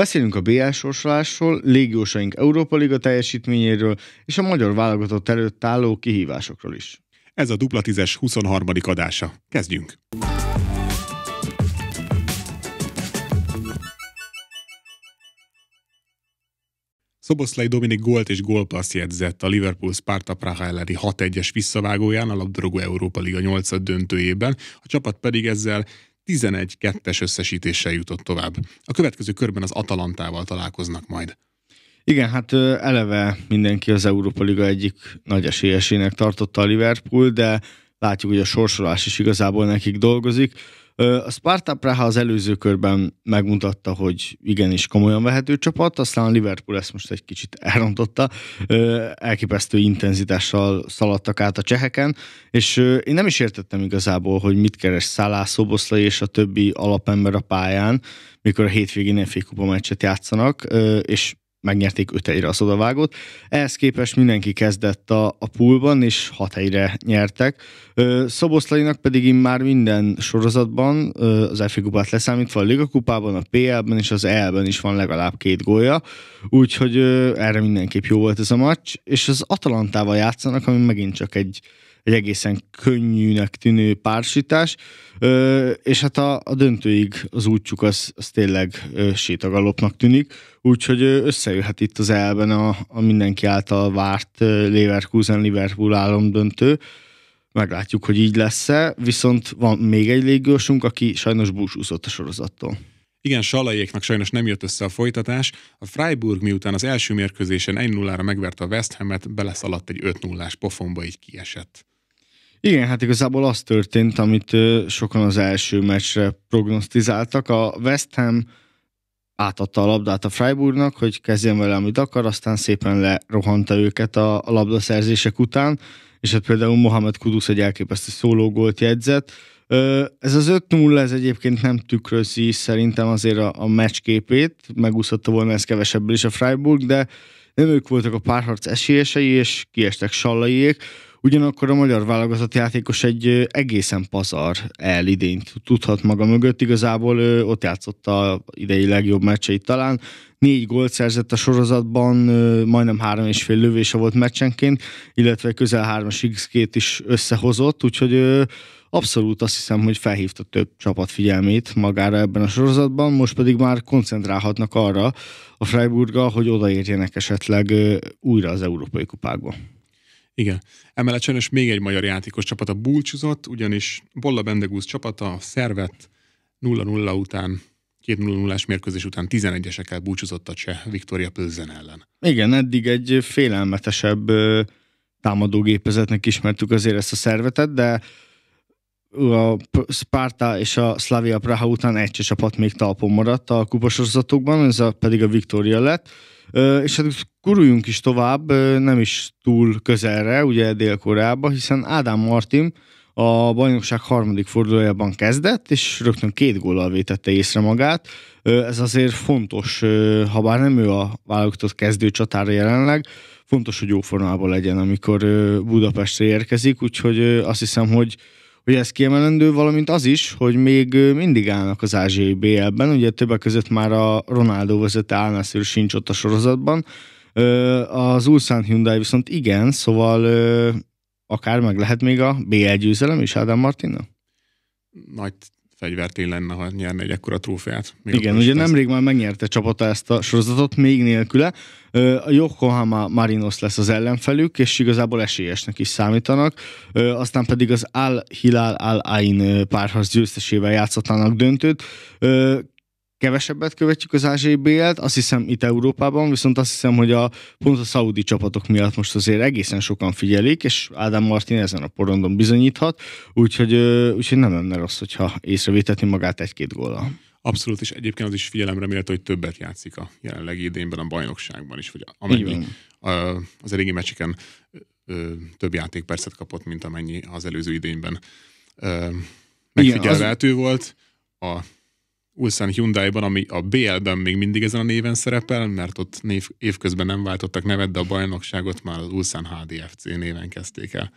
Beszélünk a BL sorsolásról, légiósaink Európa Liga teljesítményéről és a magyar válogatott előtt álló kihívásokról is. Ez a dupla tízes 23. adása. Kezdjünk! Szoboszlai Dominik gólt és gólpassz jegyzett a Liverpool Sparta Praha elleni 6-1-es visszavágóján a labdarúgó Európa Liga 8 döntőjében, a csapat pedig ezzel 11-2-es összesítéssel jutott tovább. A következő körben az Atalantával találkoznak majd. Igen, hát eleve mindenki az Európa Liga egyik nagy esélyesének tartotta a Liverpool, de látjuk, hogy a sorsolás is igazából nekik dolgozik. A Sparta Praha az előző körben megmutatta, hogy igenis komolyan vehető csapat, aztán a Liverpool ezt most egy kicsit elrontotta, elképesztő intenzitással szaladtak át a cseheken, és én nem is értettem igazából, hogy mit keres Szálá, Szoboszlai és a többi alapember a pályán, mikor a hétvégén egy meccset játszanak, és megnyerték öt helyre a szodavágót. Ehhez képest mindenki kezdett a, a poolban, és hat helyre nyertek. Szoboszlainak pedig már minden sorozatban, az FA kupát leszámítva, a Liga kupában, a PL-ben és az EL-ben is van legalább két gólja, úgyhogy erre mindenképp jó volt ez a meccs, és az Atalantával játszanak, ami megint csak egy egy egészen könnyűnek tűnő pársítás, és hát a, a döntőig az útjuk az, az tényleg sétagalopnak tűnik, úgyhogy összejöhet itt az elben a, a mindenki által várt Leverkusen-Liverpool döntő. meglátjuk, hogy így lesz-e, viszont van még egy léggősünk, aki sajnos búcsúzott a sorozattól. Igen, Salaiéknak sajnos nem jött össze a folytatás. A Freiburg miután az első mérkőzésen 1-0-ra megverte a West Hamet, beleszaladt egy 5-0-ás pofonba, így kiesett. Igen, hát igazából az történt, amit sokan az első meccsre prognosztizáltak. A West Ham átadta a labdát a Freiburgnak, hogy kezdjen vele, amit akar, aztán szépen lerohanta őket a, labdaszerzések után, és hát például Mohamed Kudusz egy elképesztő szólógólt jegyzett. Ez az 5-0, ez egyébként nem tükrözi szerintem azért a, a meccsképét, megúszhatta volna ez kevesebből is a Freiburg, de nem ők voltak a párharc esélyesei, és kiestek sallaiék. Ugyanakkor a magyar válogatott játékos egy egészen pazar elidényt tudhat maga mögött. Igazából ő ott játszott a idei legjobb meccseit talán. Négy gólt szerzett a sorozatban, majdnem három és fél lövése volt meccsenként, illetve közel hármas x is összehozott, úgyhogy ő abszolút azt hiszem, hogy felhívta több csapat figyelmét magára ebben a sorozatban, most pedig már koncentrálhatnak arra a Freiburga, hogy odaérjenek esetleg újra az európai kupákba. Igen. Emellett sajnos még egy magyar játékos csapata búcsúzott, ugyanis Bolla Bendegúz csapata szervet 0-0 után két 0 0 mérkőzés után 11-esekkel búcsúzott a cseh Viktoria Pölzen ellen. Igen, eddig egy félelmetesebb támadógépezetnek ismertük azért ezt a szervetet, de a Sparta és a Slavia Praha után egy csapat még talpon maradt a kupasorozatokban, ez a, pedig a Viktória lett. És hát Kuruljunk is tovább, nem is túl közelre, ugye Dél-Koreába, hiszen Ádám Martin a bajnokság harmadik fordulójában kezdett, és rögtön két góllal vétette észre magát. Ez azért fontos, ha bár nem ő a válogatott kezdő csatára jelenleg, fontos, hogy jó formában legyen, amikor Budapestre érkezik, úgyhogy azt hiszem, hogy hogy ez kiemelendő, valamint az is, hogy még mindig állnak az ázsiai BL-ben, ugye többek között már a Ronaldo vezette Álnászőr sincs ott a sorozatban, az Ulsan Hyundai viszont igen, szóval akár meg lehet még a BL győzelem is Ádám Martina? Nagy fegyvertény lenne, ha nyerne egy ekkora trófeát. Még Igen, ugye nemrég már megnyerte csapata ezt a sorozatot, még nélküle. A Yokohama Marinos lesz az ellenfelük, és igazából esélyesnek is számítanak. Aztán pedig az Al Hilal Al Ain párharc győztesével játszhatnának döntőt kevesebbet követjük az ázsiai BL-t, azt hiszem itt Európában, viszont azt hiszem, hogy a, pont a szaudi csapatok miatt most azért egészen sokan figyelik, és Ádám Martin ezen a porondon bizonyíthat, úgyhogy, úgyhogy nem lenne rossz, hogyha észrevétetni magát egy-két góllal. Abszolút, és egyébként az is figyelemre méltó, hogy többet játszik a jelenlegi idénben a bajnokságban is, hogy amennyi az eléggé meccsiken több játékpercet kapott, mint amennyi az előző idényben megfigyelhető volt. A Ulsan Hyundai-ban, ami a BL-ben még mindig ezen a néven szerepel, mert ott név, évközben nem váltottak nevet, de a bajnokságot már az Ulsan HDFC néven kezdték el.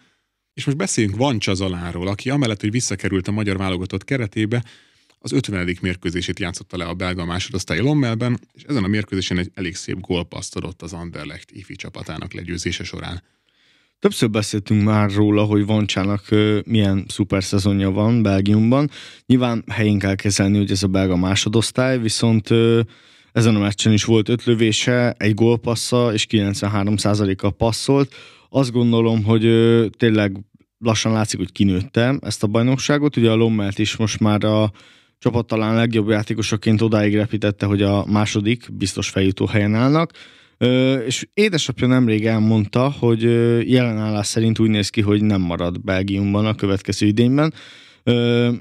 És most beszéljünk Van Csazaláról, aki amellett, hogy visszakerült a magyar válogatott keretébe, az 50. mérkőzését játszotta le a belga másodosztály Lommelben, és ezen a mérkőzésen egy elég szép gólpaszt adott az Anderlecht ifi csapatának legyőzése során. Többször beszéltünk már róla, hogy Vancsának milyen szuper szezonja van Belgiumban. Nyilván helyén kell kezelni, hogy ez a belga másodosztály, viszont ezen a meccsen is volt öt lövése, egy gólpassza és 93%-a passzolt. Azt gondolom, hogy tényleg lassan látszik, hogy kinőtte ezt a bajnokságot. Ugye a Lommelt is most már a csapat talán legjobb játékosaként odáig repítette, hogy a második biztos feljutó helyen állnak és édesapja nemrég elmondta, hogy jelenállás szerint úgy néz ki, hogy nem marad Belgiumban a következő idényben,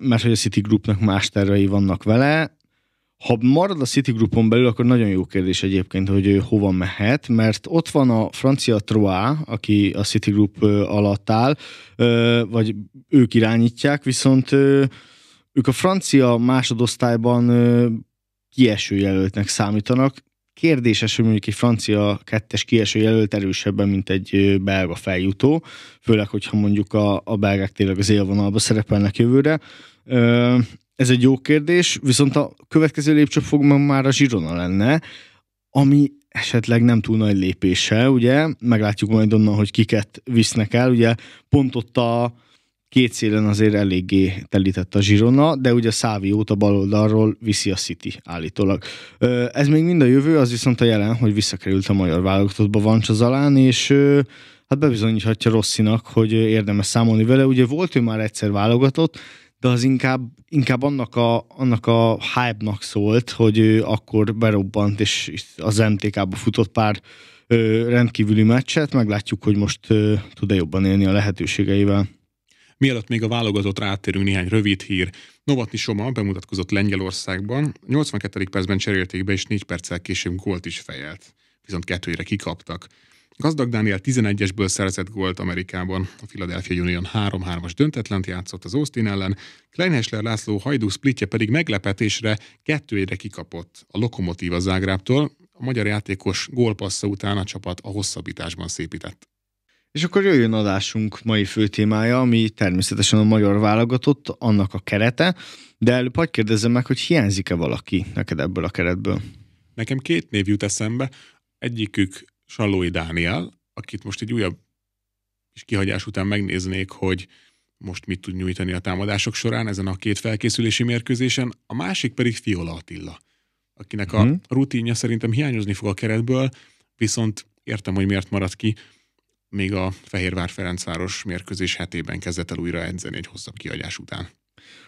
mert hogy a Groupnak más tervei vannak vele. Ha marad a Citigroupon belül, akkor nagyon jó kérdés egyébként, hogy ő hova mehet, mert ott van a francia Troa, aki a Citigroup alatt áll, vagy ők irányítják, viszont ők a francia másodosztályban kieső jelöltnek számítanak, kérdéses, hogy mondjuk egy francia kettes kieső jelölt erősebben, mint egy belga feljutó, főleg, hogyha mondjuk a, a belgák tényleg az élvonalba szerepelnek jövőre. Ez egy jó kérdés, viszont a következő lépcsőfokban már a zsirona lenne, ami esetleg nem túl nagy lépése, ugye? Meglátjuk majd onnan, hogy kiket visznek el, ugye pont ott a két szélen azért eléggé telített a zsirona, de ugye a út a bal oldalról viszi a City állítólag. Ez még mind a jövő, az viszont a jelen, hogy visszakerült a magyar válogatottba Vancsa Zalán, és hát bebizonyíthatja Rosszinak, hogy érdemes számolni vele. Ugye volt ő már egyszer válogatott, de az inkább, inkább annak a, annak a hype-nak szólt, hogy ő akkor berobbant, és az MTK-ba futott pár ö, rendkívüli meccset, meglátjuk, hogy most ö, tud-e jobban élni a lehetőségeivel. Mielőtt még a válogatott rátérünk néhány rövid hír. Novatni Soma bemutatkozott Lengyelországban, 82. percben cserélték be, és 4 perccel később gólt is fejelt. Viszont kettőjére kikaptak. Gazdag Dániel 11-esből szerzett gólt Amerikában. A Philadelphia Union 3-3-as döntetlent játszott az Austin ellen, Kleinhessler László hajdú splitje pedig meglepetésre kettőjére kikapott a Lokomotíva Zágrábtól. A magyar játékos gólpassza után a csapat a hosszabbításban szépített és akkor jöjjön adásunk mai fő témája, ami természetesen a magyar válogatott, annak a kerete, de előbb hagyd kérdezzem meg, hogy hiányzik-e valaki neked ebből a keretből? Nekem két név jut eszembe, egyikük Sallói Dániel, akit most egy újabb kis kihagyás után megnéznék, hogy most mit tud nyújtani a támadások során ezen a két felkészülési mérkőzésen, a másik pedig Fiola Attila, akinek a mhm. rutinja szerintem hiányozni fog a keretből, viszont értem, hogy miért maradt ki, még a Fehérvár-Ferencváros mérkőzés hetében kezdett el újra edzeni egy hosszabb kihagyás után.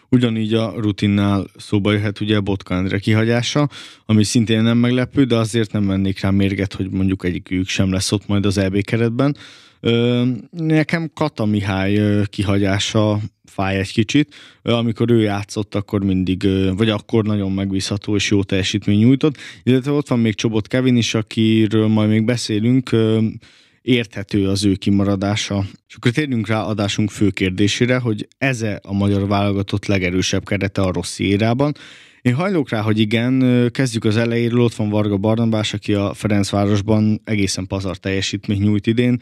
Ugyanígy a rutinnál szóba jöhet ugye Botka Endre kihagyása, ami szintén nem meglepő, de azért nem vennék rá mérget, hogy mondjuk egyikük sem lesz ott majd az EB keretben. Nekem Kata Mihály kihagyása fáj egy kicsit. Amikor ő játszott, akkor mindig, vagy akkor nagyon megbízható és jó teljesítmény nyújtott. Illetve ott van még Csobot Kevin is, akiről majd még beszélünk érthető az ő kimaradása. És akkor térjünk rá adásunk fő kérdésére, hogy ez -e a magyar válogatott legerősebb kerete a rossz érában. Én hajlok rá, hogy igen, kezdjük az elejéről, ott van Varga Barnabás, aki a Ferencvárosban egészen pazar teljesítmény nyújt idén,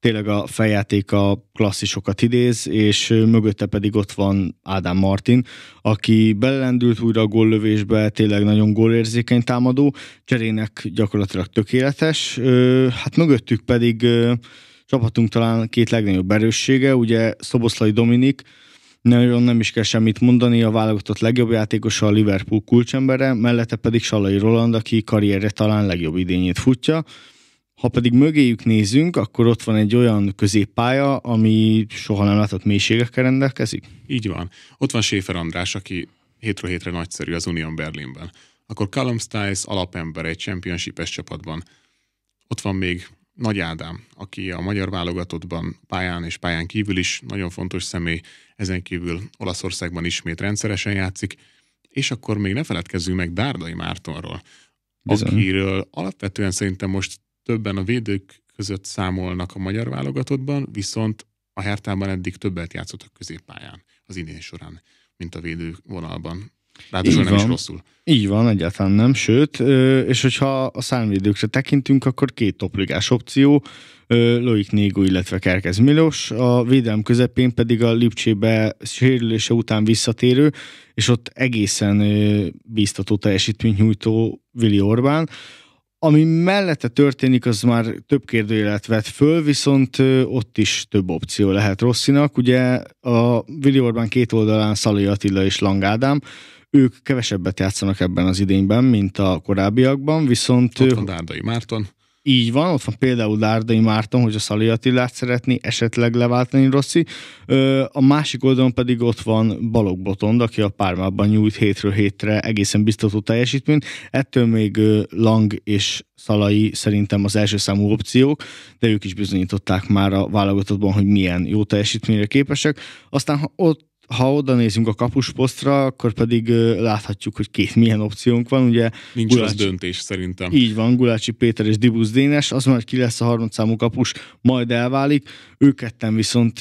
tényleg a feljáték a klasszisokat idéz, és mögötte pedig ott van Ádám Martin, aki belendült újra a góllövésbe, tényleg nagyon gólérzékeny támadó, cserének gyakorlatilag tökéletes, hát mögöttük pedig csapatunk talán két legnagyobb erőssége, ugye Szoboszlai Dominik, nagyon nem is kell semmit mondani, a válogatott legjobb játékosa a Liverpool kulcsembere, mellette pedig Salai Roland, aki karrierre talán legjobb idényét futja. Ha pedig mögéjük nézünk, akkor ott van egy olyan középpálya, ami soha nem látott mélységekkel rendelkezik? Így van. Ott van Séfer András, aki hétről hétre nagyszerű az Union Berlinben. Akkor Callum Stiles alapember egy championship csapatban. Ott van még nagy Ádám, aki a magyar válogatottban pályán és pályán kívül is nagyon fontos személy, ezen kívül Olaszországban ismét rendszeresen játszik, és akkor még ne feledkezzünk meg Dárdai Mártonról, Bizony. akiről alapvetően szerintem most többen a védők között számolnak a magyar válogatottban, viszont a Hertában eddig többet játszottak középpályán az idén során, mint a védő vonalban. Ráadásul nem van. is rosszul. Így van, egyáltalán nem, sőt, és hogyha a számvédőkre tekintünk, akkor két topligás opció, Loik négo illetve Kerkez Milos, a védelm közepén pedig a Lipcsébe sérülése után visszatérő, és ott egészen bíztató teljesítmény nyújtó Vili Orbán, ami mellette történik, az már több kérdőjelet vett föl, viszont ott is több opció lehet Rosszinak. Ugye a Willi Orbán két oldalán Szalai Attila és Lang Ádám, ők kevesebbet játszanak ebben az idényben, mint a korábbiakban, viszont... Ott van Dárdai Márton. Így van, ott van például Dárdai Márton, hogy a Szali Attilát szeretni, esetleg leváltani Rossi. A másik oldalon pedig ott van Balog Botond, aki a pármában nyújt hétről hétre egészen biztató teljesítményt. Ettől még Lang és Szalai szerintem az első számú opciók, de ők is bizonyították már a válogatottban, hogy milyen jó teljesítményre képesek. Aztán ha ott ha oda nézünk a kapusposztra, akkor pedig láthatjuk, hogy két milyen opciónk van. Ugye, Nincs Gulácsi, az döntés szerintem. Így van, Gulácsi Péter és Dibusz Dénes, az már ki lesz a harmadszámú kapus, majd elválik. Ők ketten viszont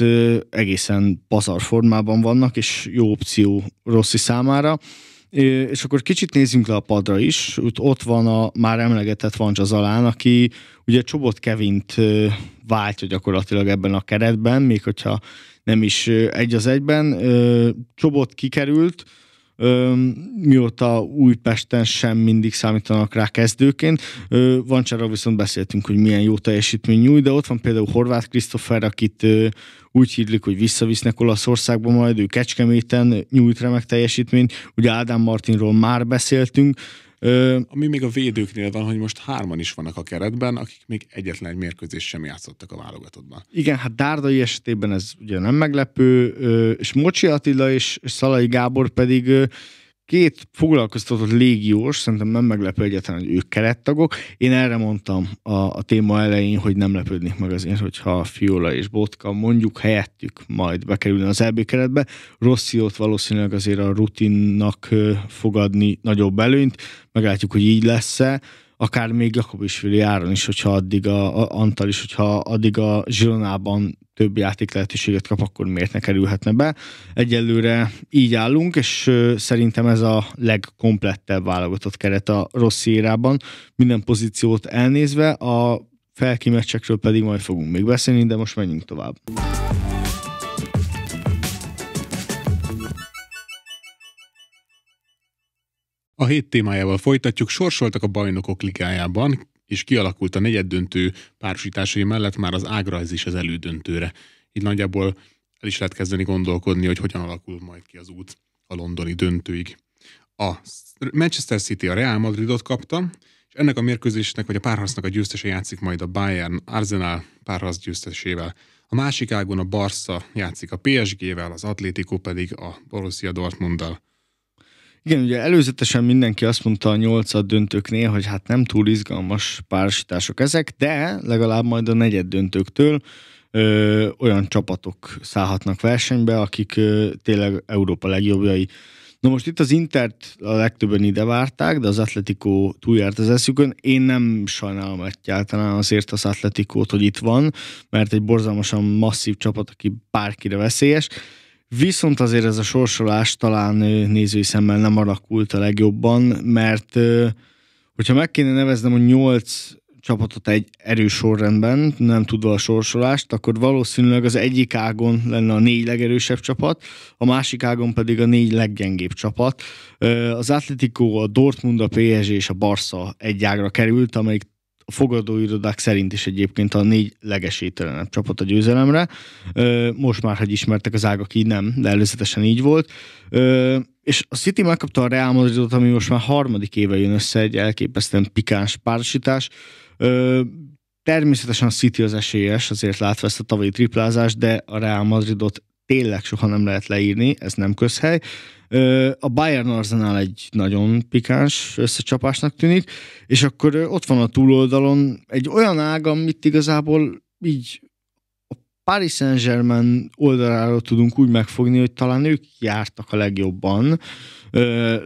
egészen pazar formában vannak, és jó opció Rossi számára. És akkor kicsit nézzünk le a padra is. Ott van a már emlegetett Vancsa Zalán, aki ugye Csobot Kevint váltja gyakorlatilag ebben a keretben, még hogyha nem is egy az egyben. Csobot kikerült, mióta Újpesten sem mindig számítanak rá kezdőként. Vancsára viszont beszéltünk, hogy milyen jó teljesítmény nyújt, de ott van például Horváth Krisztofer, akit úgy hírlik, hogy visszavisznek Olaszországba majd, ő Kecskeméten nyújt remek teljesítményt. Ugye Ádám Martinról már beszéltünk, Ö, Ami még a védőknél van, hogy most hárman is vannak a keretben, akik még egyetlen egy mérkőzés sem játszottak a válogatottban. Igen, hát Dárdai esetében ez ugye nem meglepő, és Mocsi Attila és Szalai Gábor pedig Két foglalkoztatott légiós, szerintem nem meglepő egyetlen, hogy ők kerettagok. Én erre mondtam a, a téma elején, hogy nem lepődnék meg azért, hogyha Fiola és Botka mondjuk helyettük majd bekerülne az EB keretbe. Rossziót valószínűleg azért a rutinnak fogadni nagyobb előnyt, meglátjuk, hogy így lesz-e akár még Lakobisvili áron is, hogyha addig a, a Antal is, hogyha addig a Zsilonában több játék lehetőséget kap, akkor miért ne kerülhetne be. Egyelőre így állunk, és szerintem ez a legkomplettebb válogatott keret a rossz érában. Minden pozíciót elnézve, a felkimeccsekről pedig majd fogunk még beszélni, de most menjünk tovább. A hét témájával folytatjuk, sorsoltak a bajnokok ligájában, és kialakult a negyeddöntő párosításai mellett már az ágrajz is az elődöntőre. Így nagyjából el is lehet kezdeni gondolkodni, hogy hogyan alakul majd ki az út a londoni döntőig. A Manchester City a Real Madridot kapta, és ennek a mérkőzésnek, vagy a párhasznak a győztese játszik majd a Bayern Arsenal párhasz győztesével. A másik ágon a Barca játszik a PSG-vel, az Atlético pedig a Borussia Dortmunddal. Igen, ugye előzetesen mindenki azt mondta a nyolcad döntőknél, hogy hát nem túl izgalmas párosítások ezek, de legalább majd a negyed döntőktől ö, olyan csapatok szállhatnak versenybe, akik ö, tényleg Európa legjobbjai. Na most itt az Intert a legtöbben ide várták, de az Atletico túljárt az eszükön. Én nem sajnálom egyáltalán azért az Atletikót, hogy itt van, mert egy borzalmasan masszív csapat, aki bárkire veszélyes. Viszont azért ez a sorsolás talán nézői szemmel nem alakult a legjobban, mert hogyha meg kéne neveznem a nyolc csapatot egy erős sorrendben, nem tudva a sorsolást, akkor valószínűleg az egyik ágon lenne a négy legerősebb csapat, a másik ágon pedig a négy leggyengébb csapat. Az Atletico, a Dortmund, a PSG és a Barca egy ágra került, amelyik fogadóirodák szerint is egyébként a négy legesételenebb csapat a győzelemre. Most már, hogy ismertek az ágak, így nem, de előzetesen így volt. És a City megkapta a Real Madridot, ami most már harmadik éve jön össze, egy elképesztően pikáns párosítás. Természetesen a City az esélyes, azért látva ezt a tavalyi triplázást, de a Real Madridot tényleg soha nem lehet leírni, ez nem közhely. A Bayern Arsenal egy nagyon pikáns összecsapásnak tűnik, és akkor ott van a túloldalon egy olyan ág, amit igazából így Paris Saint-Germain oldaláról tudunk úgy megfogni, hogy talán ők jártak a legjobban,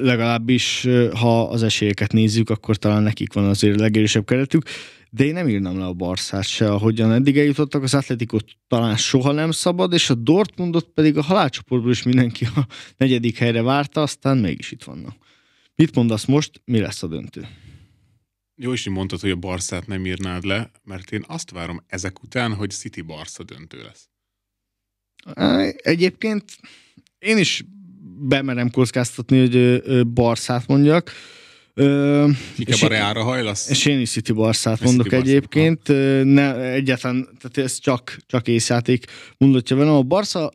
legalábbis ha az esélyeket nézzük, akkor talán nekik van azért a legérősebb keretük, de én nem írnám le a Barszát se, ahogyan eddig eljutottak, az Atletikot talán soha nem szabad, és a Dortmundot pedig a halálcsoportból is mindenki a negyedik helyre várta, aztán mégis itt vannak. Mit mondasz most, mi lesz a döntő? Jó is, hogy mondtad, hogy a Barszát nem írnád le, mert én azt várom ezek után, hogy City Barsza döntő lesz. Egyébként én is bemerem kockáztatni, hogy Barszát mondjak. Ö, a Reára hajlasz? És én is City Barszát mondok City egyébként. Ne, egyetlen, tehát ez csak, csak észjáték mondatja velem. A Barca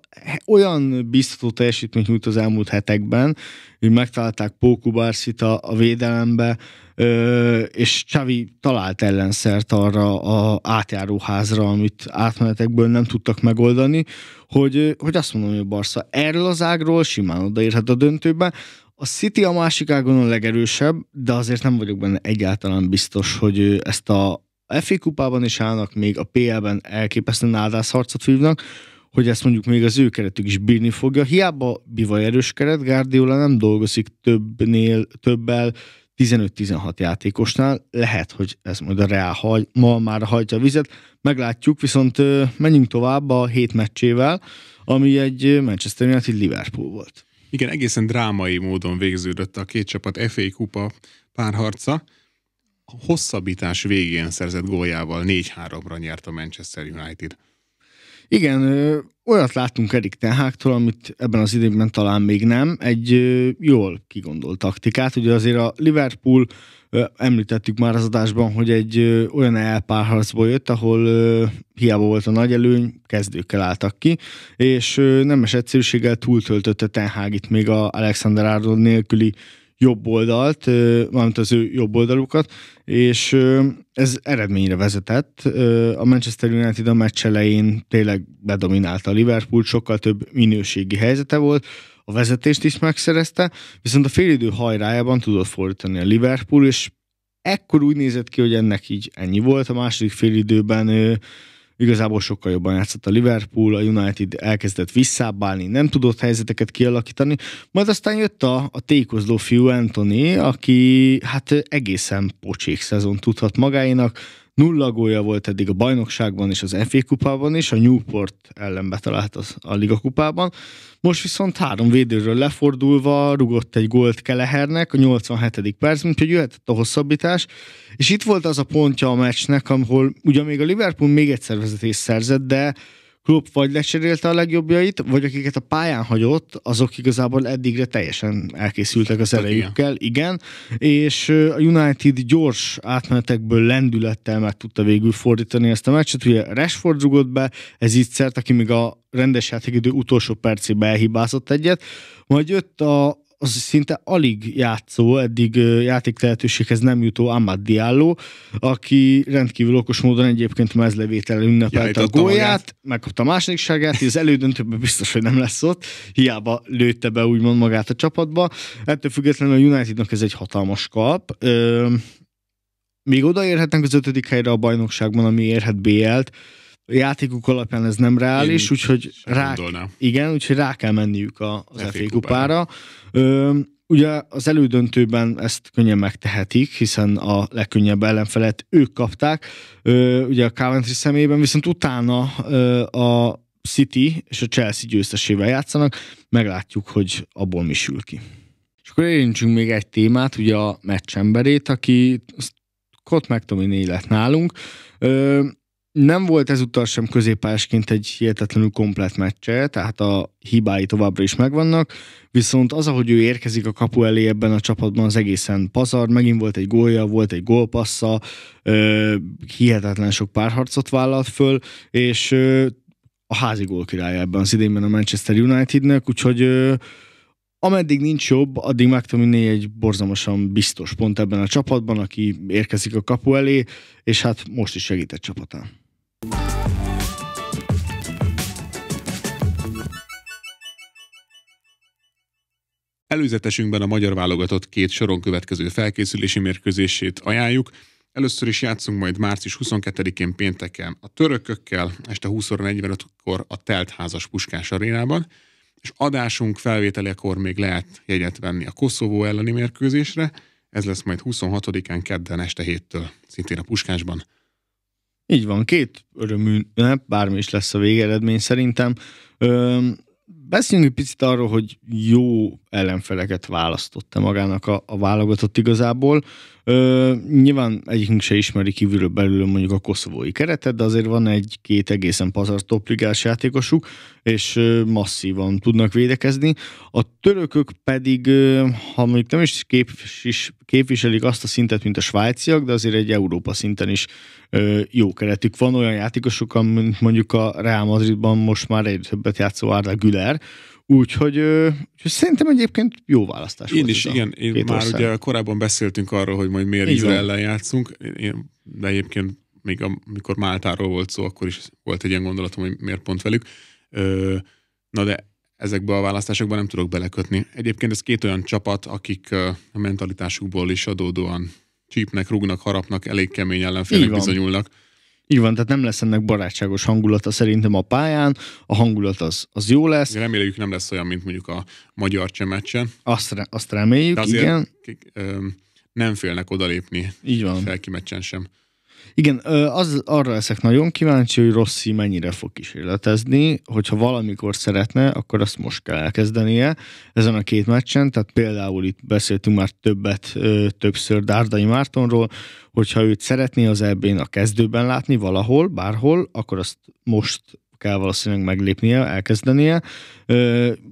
olyan biztató teljesítményt nyújt az elmúlt hetekben, hogy megtalálták Póku Barszit a, a védelembe, ö, és Csavi talált ellenszert arra a átjáróházra, amit átmenetekből nem tudtak megoldani, hogy, hogy azt mondom, hogy a Barca erről az ágról simán odaérhet a döntőbe. A City a másik ágon a legerősebb, de azért nem vagyok benne egyáltalán biztos, hogy ezt a FA kupában is állnak, még a PL-ben elképesztően harcot vívnak, hogy ezt mondjuk még az ő keretük is bírni fogja. Hiába bivaj erős keret, Guardiola nem dolgozik többnél, többel, 15-16 játékosnál. Lehet, hogy ez majd a Real hagy, ma már hajtja a vizet. Meglátjuk, viszont menjünk tovább a hét meccsével, ami egy Manchester United Liverpool volt. Igen, egészen drámai módon végződött a két csapat FA kupa párharca. A hosszabbítás végén szerzett góljával 4-3-ra nyert a Manchester United. Igen, ö, olyat láttunk Erik Tenháktól, amit ebben az időben talán még nem, egy ö, jól kigondolt taktikát. Ugye azért a Liverpool Említettük már az adásban, hogy egy olyan elpárharcból jött, ahol hiába volt a nagy előny, kezdőkkel álltak ki, és nemes egyszerűséggel túltöltötte Ten Hagit még a Alexander Arnold nélküli jobb oldalt, valamint az ő jobb oldalukat, és ez eredményre vezetett. A Manchester United a meccs elején tényleg bedominálta a Liverpool, sokkal több minőségi helyzete volt, a vezetést is megszerezte, viszont a félidő hajrájában tudott fordítani a Liverpool, és ekkor úgy nézett ki, hogy ennek így ennyi volt. A második félidőben igazából sokkal jobban játszott a Liverpool, a United elkezdett visszábbálni, nem tudott helyzeteket kialakítani, majd aztán jött a, a tékozló fiú Anthony, aki hát egészen pocsék szezon tudhat magáinak, Nulla gólya volt eddig a bajnokságban és az FA kupában is, a Newport ellen betalált az, a Liga kupában. Most viszont három védőről lefordulva rugott egy gólt Kelehernek a 87. perc, úgyhogy jöhetett a hosszabbítás. És itt volt az a pontja a meccsnek, ahol ugye még a Liverpool még egyszer vezetés szerzett, de klub vagy lecserélte a legjobbjait, vagy akiket a pályán hagyott, azok igazából eddigre teljesen elkészültek az hát, elejükkel, igen. és a United gyors átmenetekből lendülettel meg tudta végül fordítani ezt a meccset, ugye Rashford rugott be, ez így szert, aki még a rendes játékidő utolsó percében elhibázott egyet, majd jött a az szinte alig játszó, eddig játék lehetőséghez nem jutó Amad Diallo, aki rendkívül okos módon egyébként mezlevétel ünnepelte a gólját, megkapta a másodikságát, ságát, az elődöntőben biztos, hogy nem lesz ott, hiába lőtte be úgymond magát a csapatba. Ettől függetlenül a Unitednak ez egy hatalmas kap. még odaérhetnek az ötödik helyre a bajnokságban, ami érhet BL-t, játékuk alapján ez nem reális, Én úgyhogy rá, igen, úgyhogy rá kell menniük a, az FA kupára. Ö, ugye az elődöntőben ezt könnyen megtehetik, hiszen a legkönnyebb ellenfelet ők kapták, ö, ugye a Coventry szemében, viszont utána ö, a City és a Chelsea győztesével játszanak, meglátjuk, hogy abból mi sül ki. És akkor érintsünk még egy témát, ugye a meccsemberét, aki Scott hogy lett nálunk. Ö, nem volt ezúttal sem középpásként egy hihetetlenül komplet meccse, tehát a hibái továbbra is megvannak, viszont az, ahogy ő érkezik a kapu elé ebben a csapatban, az egészen pazar, megint volt egy gólja, volt egy gólpassza, ö, hihetetlen sok párharcot vállalt föl, és ö, a házi gól királya ebben az idénben a Manchester Unitednek, úgyhogy ö, Ameddig nincs jobb, addig McTominay egy borzalmasan biztos pont ebben a csapatban, aki érkezik a kapu elé, és hát most is segített csapatán. Előzetesünkben a magyar válogatott két soron következő felkészülési mérkőzését ajánljuk. Először is játszunk majd március 22-én pénteken a törökökkel, este 20.45-kor a teltházas Puskás arénában és adásunk felvételekor még lehet jegyet venni a Koszovó elleni mérkőzésre, ez lesz majd 26-án kedden este héttől, szintén a Puskásban. Így van, két örömű bármi is lesz a végeredmény szerintem. Öm, Beszéljünk egy picit arról, hogy jó ellenfeleket választotta magának a, a válogatott igazából. Ö, nyilván egyikünk se ismeri kívülről belül mondjuk a koszovói keretet, de azért van egy-két egészen pazar topligás játékosuk, és masszívan tudnak védekezni. A törökök pedig, ha mondjuk nem is, kép, is képviselik azt a szintet, mint a svájciak, de azért egy Európa szinten is ö, jó keretük van. Olyan játékosok, mint mondjuk a Real Madridban most már egy többet játszó Árda Güler, úgyhogy, úgyhogy szerintem egyébként jó választás Én volt is, igen, én már ország. ugye korábban beszéltünk arról, hogy majd miért Izrael játszunk, én, de egyébként még amikor Máltáról volt szó, akkor is volt egy ilyen gondolatom, hogy miért pont velük. Ö, na de ezekbe a választásokba nem tudok belekötni. Egyébként ez két olyan csapat, akik a mentalitásukból is adódóan csípnek, rúgnak, harapnak, elég kemény ellenfélek bizonyulnak. Így van, tehát nem lesz ennek barátságos hangulata szerintem a pályán, a hangulat az, az jó lesz. De reméljük nem lesz olyan, mint mondjuk a magyar csemeccsen. Azt, re, azt reméljük, De azért igen. K- nem félnek odalépni. Így van. Felki meccsen sem. Igen, az arra leszek nagyon kíváncsi, hogy Rossi mennyire fog kísérletezni, hogyha valamikor szeretne, akkor azt most kell elkezdenie ezen a két meccsen, tehát például itt beszéltünk már többet, többször Dárdai Mártonról, hogyha őt szeretné az ebbén a kezdőben látni valahol, bárhol, akkor azt most kell valószínűleg meglépnie, elkezdenie.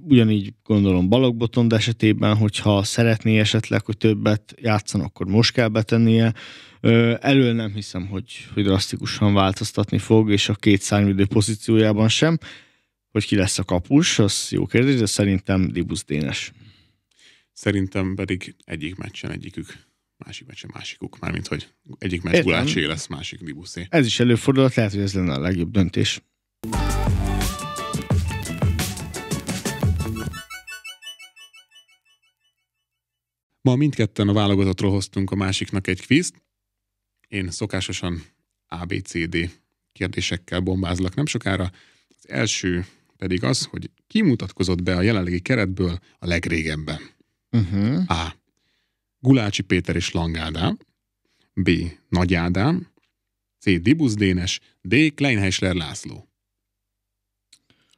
Ugyanígy gondolom Balogh esetében, hogyha szeretné esetleg, hogy többet játszan, akkor most kell betennie Elől nem hiszem, hogy, hogy drasztikusan változtatni fog, és a két szárnyvédő pozíciójában sem. Hogy ki lesz a kapus, az jó kérdés, de szerintem Dibusz Dénes. Szerintem pedig egyik meccsen egyikük, másik meccsen másikuk, mármint hogy egyik meccs Gulácsé lesz, másik Dibuszé. Ez is előfordulhat, lehet, hogy ez lenne a legjobb döntés. Ma mindketten a válogatottról hoztunk a másiknak egy kvízt, én szokásosan ABCD kérdésekkel bombázlak nem sokára. Az első pedig az, hogy ki mutatkozott be a jelenlegi keretből a legrégebben. Uh-huh. A. Gulácsi Péter és Langádám. B. Nagy Ádám. C. Dibusz Dénes. D. Kleinheisler László.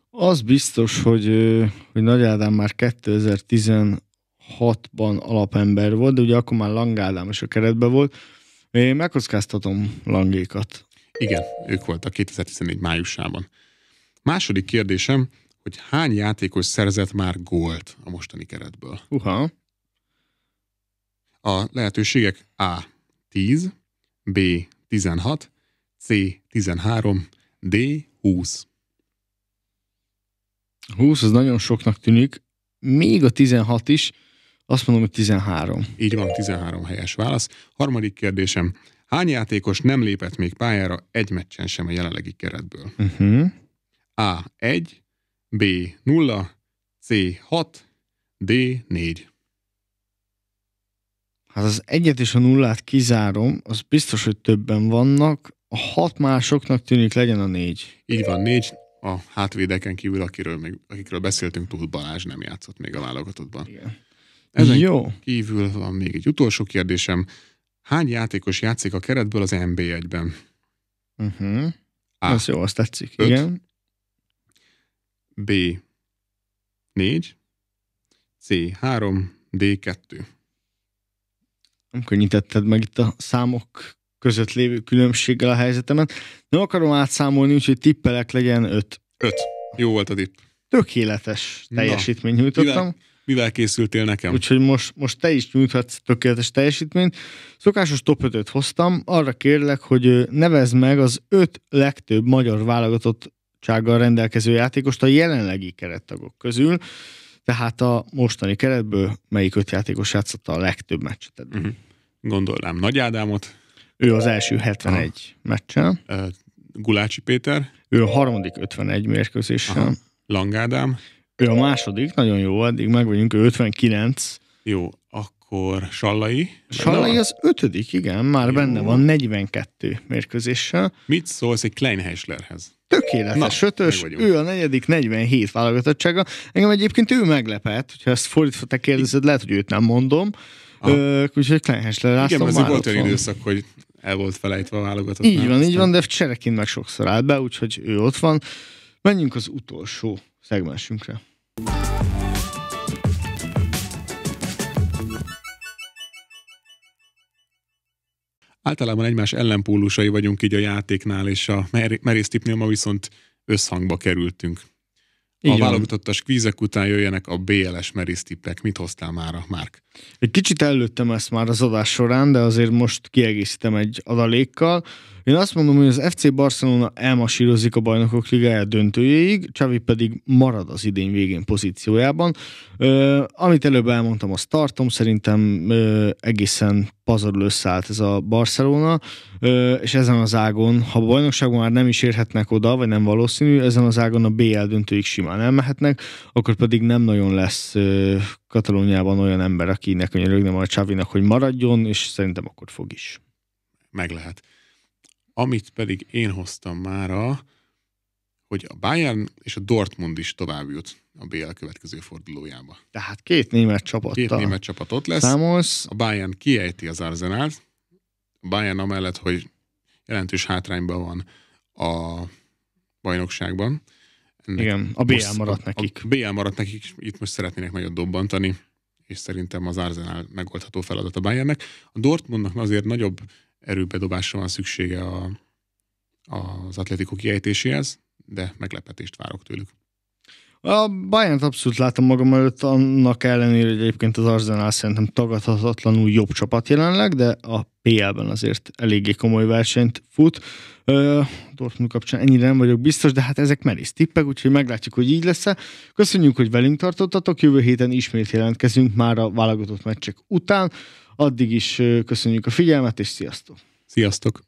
Az biztos, hogy, hogy Nagy Ádám már 2016-ban alapember volt, de ugye akkor már Langádám is a keretben volt. Én megkockáztatom langékat. Igen, ők voltak 2014 májusában. Második kérdésem, hogy hány játékos szerzett már gólt a mostani keretből? Uha. A lehetőségek A. 10, B. 16, C. 13, D. 20. 20 az nagyon soknak tűnik, még a 16 is, azt mondom, hogy 13. Így van, 13 helyes válasz. Harmadik kérdésem. Hány játékos nem lépett még pályára egy meccsen sem a jelenlegi keretből? Uh-huh. A. 1, B. 0, C. 6, D. 4. Hát az egyet és a nullát kizárom, az biztos, hogy többen vannak. A hat másoknak tűnik legyen a négy. Így van, négy a hátvédeken kívül, akiről, még, akikről beszéltünk, túl Balázs nem játszott még a válogatottban. Igen. Ezen Jó. kívül van még egy utolsó kérdésem. Hány játékos játszik a keretből az NB1-ben? Uh-huh. Mhm. Az jó, azt tetszik. 5, Igen. B. 4. C. 3. D. 2. Nem könnyítetted meg itt a számok között lévő különbséggel a helyzetemet. Nem akarom átszámolni, úgyhogy tippelek legyen 5. 5. Jó volt a tipp. Tökéletes teljesítmény nyújtottam. Mivel mivel készültél nekem. Úgyhogy most, most te is nyújthatsz tökéletes teljesítményt. Szokásos top 5 hoztam, arra kérlek, hogy nevezd meg az öt legtöbb magyar válogatottsággal rendelkező játékost a jelenlegi kerettagok közül, tehát a mostani keretből melyik öt játékos játszott a legtöbb meccset? Uh-huh. Gondolnám Nagy Ádámot. Ő az első 71 Aha. meccsen. Uh, Gulácsi Péter. Ő a harmadik 51 mérkőzéssel. Langádám. Ő a második, nagyon jó, addig meg vagyunk, 59. Jó, akkor Sallai. Sallai az ötödik, igen, már jó. benne van 42 mérkőzéssel. Mit szólsz egy Kleinheislerhez? Tökéletes, Na, sötös, ő a negyedik, 47 válogatottsága. Engem egyébként ő meglepett, hogyha ezt fordítva te kérdezed, lehet, hogy őt nem mondom. Ah. Ö, úgyhogy Klein Heisler, Igen, mert volt olyan időszak, hogy el volt felejtve a válogatott. Így van, így van, de Cserekin meg sokszor áll be, úgyhogy ő ott van. Menjünk az utolsó szegmensünkre. általában egymás ellenpólusai vagyunk így a játéknál, és a merész tipnél ma viszont összhangba kerültünk. Így a válogatottas kvízek után jöjjenek a BLS tippek. Mit hoztál már, Márk? Egy kicsit előttem ezt már az adás során, de azért most kiegészítem egy adalékkal. Én azt mondom, hogy az FC Barcelona elmasírozik a bajnokok ligája döntőjéig, Csavi pedig marad az idény végén pozíciójában. Ö, amit előbb elmondtam, azt tartom, szerintem ö, egészen pazarul összeállt ez a Barcelona, ö, és ezen az ágon, ha a bajnokságon már nem is érhetnek oda, vagy nem valószínű, ezen az ágon a BL döntőig simán elmehetnek, akkor pedig nem nagyon lesz ö, Katalóniában olyan ember, akinek könyörögne majd Csavinak, hogy maradjon, és szerintem akkor fog is. Meg lehet. Amit pedig én hoztam mára, hogy a Bayern és a Dortmund is tovább jut a BL következő fordulójába. Tehát két német csapat. Két német csapat ott lesz. Számolsz. A Bayern kiejti az Arzenát. A Bayern amellett, hogy jelentős hátrányban van a bajnokságban. Ennek Igen, a BL most, maradt nekik. A BL maradt nekik, itt most szeretnének nagyon dobbantani, és szerintem az Arsenal megoldható feladat a Bayernnek. A Dortmundnak azért nagyobb erőbedobásra van szüksége a, az atletikok kiejtéséhez, de meglepetést várok tőlük. A bayern abszolút látom magam előtt, annak ellenére, hogy egyébként az Arsenal szerintem tagadhatatlanul jobb csapat jelenleg, de a PL-ben azért eléggé komoly versenyt fut. Ö, Dortmund kapcsán ennyire nem vagyok biztos, de hát ezek merész tippek, úgyhogy meglátjuk, hogy így lesz-e. Köszönjük, hogy velünk tartottatok, jövő héten ismét jelentkezünk már a válogatott meccsek után. Addig is köszönjük a figyelmet, és sziasztok! Sziasztok!